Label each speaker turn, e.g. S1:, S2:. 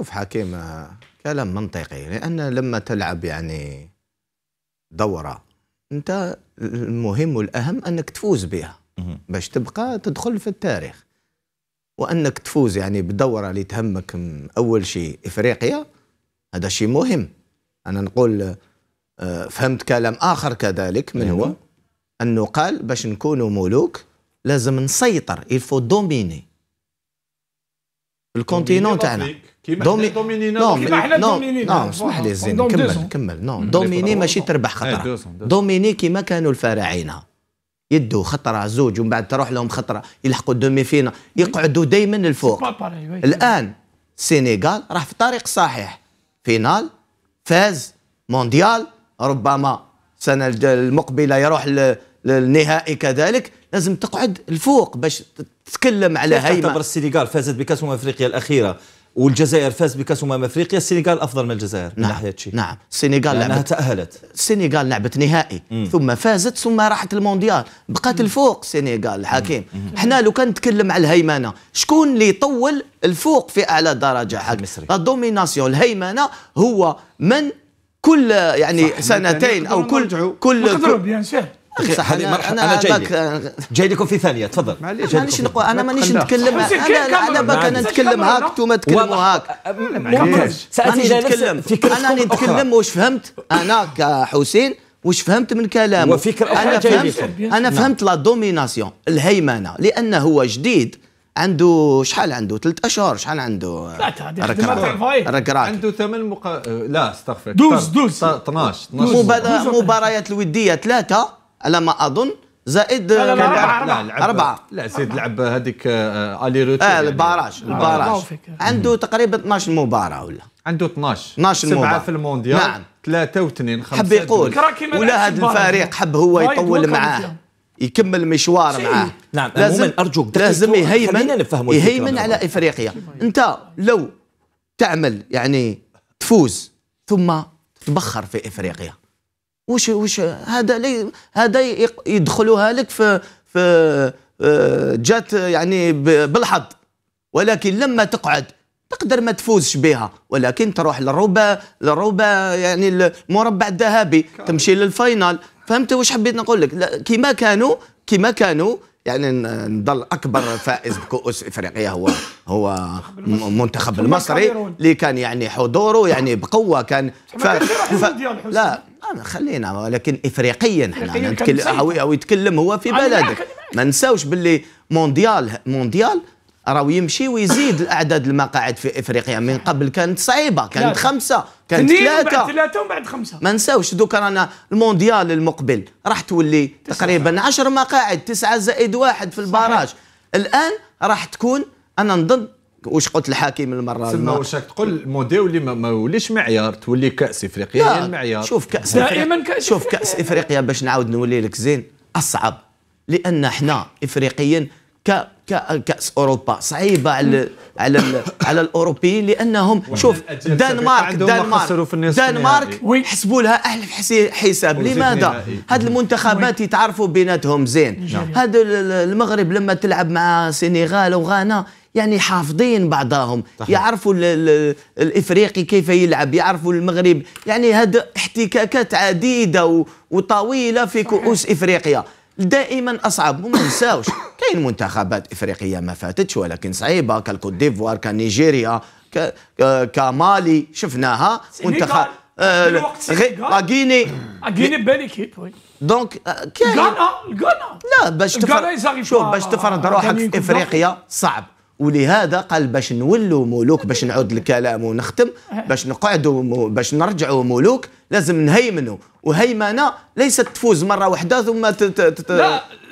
S1: شوف حكيم كلام منطقي لأن لما تلعب يعني دورة أنت المهم والأهم أنك تفوز بها باش تبقى تدخل في التاريخ وأنك تفوز يعني بدورة اللي تهمك أول شيء إفريقيا هذا شيء مهم أنا نقول آه، فهمت كلام آخر كذلك من هو أيوة. أنه قال باش نكونوا ملوك لازم نسيطر الفو دوميني الكونتينون تاعنا دومي دومينينا نو اسمح لي زين كمل كمل نو دوميني ماشي تربح خطره إيه، دوميني كيما كانوا الفراعنه يدو خطره زوج ومن بعد تروح لهم خطره يلحقوا دومي فينا يقعدوا دائما الفوق الان السينيغال راح في طريق صحيح فينال فاز مونديال ربما السنه المقبله يروح النهائي كذلك لازم تقعد الفوق باش تتكلم على هيمنه تعتبر السنغال فازت بكاس امم افريقيا الاخيره والجزائر فاز بكاس امم افريقيا السنغال افضل من الجزائر من نعم ناحيه شيء نعم السنغال لعبت لانها تاهلت السنغال لعبت نهائي مم. ثم فازت ثم راحت المونديال بقات الفوق السنغال الحكيم حنا لو كان نتكلم على الهيمنه شكون اللي يطول الفوق في اعلى درجه حكيم الدوميناسيون الهيمنه هو من كل يعني صح. سنتين او كل كل, كل, كل امسح هذه انا, أنا جاي جاي لكم في ثانيه تفضل معليش مانيش نقول انا مانيش نتكلم انا على بالك انا نتكلم هاك انتم تكلموا هاك أه، سالتني نتكلم انا نتكلم واش فهمت انا كحسين واش فهمت من كلامه وفكرة أخرى انا فهمت انا نعم. فهمت لا دوميناسيون الهيمنه لانه هو جديد عنده شحال عنده ثلاث اشهر شحال عنده راك عنده ثمان مقا... لا استغفر 12 12 12 مباريات الوديه ثلاثه على ما اظن زائد لا لا أربعة. لا أربعة لا سيد لعب هذيك آه، الي روتور آه الباراج يعني. الباراج آه. عنده تقريبا 12 مباراة ولا عنده 12 12 سبعة مباراة. في المونديال نعم ثلاثة واثنين خمسة حب يقول ولا هذا الفريق حب هو يطول معاه يكمل مشوار معاه نعم لازم ارجوك لازم يهيمن يهيمن على افريقيا انت لو تعمل يعني تفوز ثم تبخر في افريقيا وش وش هذا لي هذا يدخلوها لك في في آه، جات يعني بالحظ ولكن لما تقعد تقدر ما تفوزش بها ولكن تروح للربع للربع يعني المربع الذهبي تمشي للفاينال فهمت واش حبيت نقول لك كيما كانوا كيما كانوا يعني نضل اكبر فائز بكؤوس افريقيا هو هو المنتخب المصري اللي كان يعني حضوره يعني بقوه كان ف... ف... لا خلينا ولكن افريقيا احنا نتكلم او يتكلم هو في بلدك ما نساوش باللي مونديال مونديال راهو يمشي ويزيد الاعداد المقاعد في افريقيا من قبل كانت صعيبه كانت خمسه كانت ثلاثه ثلاثه وبعد خمسه ما نساوش دوك رانا المونديال المقبل راح تولي تقريبا 10 مقاعد تسعه زائد واحد في البراج الان راح تكون انا نظن واش قلت الحاكم المره تسمى واش تقول موديولي ما وليش معيار تولي كاس افريقيا هي المعيار شوف كاس دائما كاس شوف كاس افريقيا باش نعاود نولي لك زين اصعب لان احنا افريقيا ك كاس اوروبا صعيبه على على على الاوروبيين لانهم شوف دنمارك دنمارك دنمارك حسبوا لها احلف حساب لماذا هاد المنتخبات يتعرفوا بيناتهم زين هاد المغرب لما تلعب مع سنغال وغانا يعني حافظين بعضهم طحيح. يعرفوا الـ الـ الافريقي كيف يلعب يعرفوا المغرب يعني هذا احتكاكات عديده وطويله في كؤوس افريقيا دائما اصعب وما نساوش كاين منتخبات افريقيه ما فاتتش ولكن صعيبه كالكوت ديفوار كنيجيريا كمالي شفناها منتخب آه،, آه غيني غيني بان ايكيب دونك آه، كاين غانا غانا لا باش تفرض شوف باش تفرض روحك في افريقيا صعب ولهذا قال باش نولوا ملوك باش نعود الكلام ونختم باش نقعدوا باش نرجعوا ملوك لازم نهيمنوا وهيمنه ليست تفوز مره واحده ثم تت... تت... لا